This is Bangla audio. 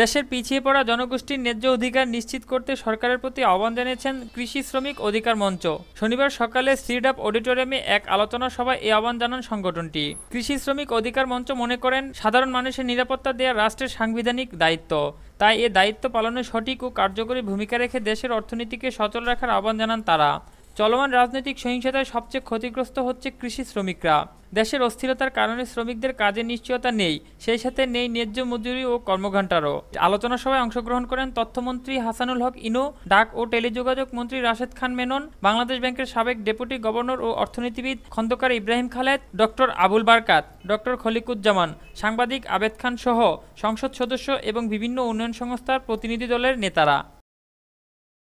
দেশের পিছিয়ে পড়া জনগোষ্ঠীর ন্যায্য অধিকার নিশ্চিত করতে সরকারের প্রতি আহ্বান জানিয়েছেন কৃষি শ্রমিক অধিকার মঞ্চ শনিবার সকালে সিডাপ অডিটোরিয়ামে এক আলোচনা সভায় এই আহ্বান জানান সংগঠনটি কৃষি শ্রমিক অধিকার মঞ্চ মনে করেন সাধারণ মানুষের নিরাপত্তা দেওয়া রাষ্ট্রের সাংবিধানিক দায়িত্ব তাই এ দায়িত্ব পালনে সঠিক ও কার্যকরী ভূমিকা রেখে দেশের অর্থনীতিকে সচল রাখার আহ্বান জানান তারা চলমান রাজনৈতিক সহিংসতায় সবচেয়ে ক্ষতিগ্রস্ত হচ্ছে কৃষি শ্রমিকরা দেশের অস্থিরতার কারণে শ্রমিকদের কাজে নিশ্চয়তা নেই সেই সাথে নেই ন্যায্য মজুরি ও কর্মঘণ্টারও আলোচনা সভায় অংশগ্রহণ করেন তথ্যমন্ত্রী হাসানুল হক ইনো ডাক ও টেলিযোগাযোগ মন্ত্রী রাশেদ খান মেনন বাংলাদেশ ব্যাংকের সাবেক ডেপুটি গভর্নর ও অর্থনীতিবিদ খন্দকার ইব্রাহিম খালেদ ডক্টর আবুল বারকাত ডক্টর খলিকুজ্জামান সাংবাদিক আবেদ খান সহ সংসদ সদস্য এবং বিভিন্ন উন্নয়ন সংস্থার প্রতিনিধি দলের নেতারা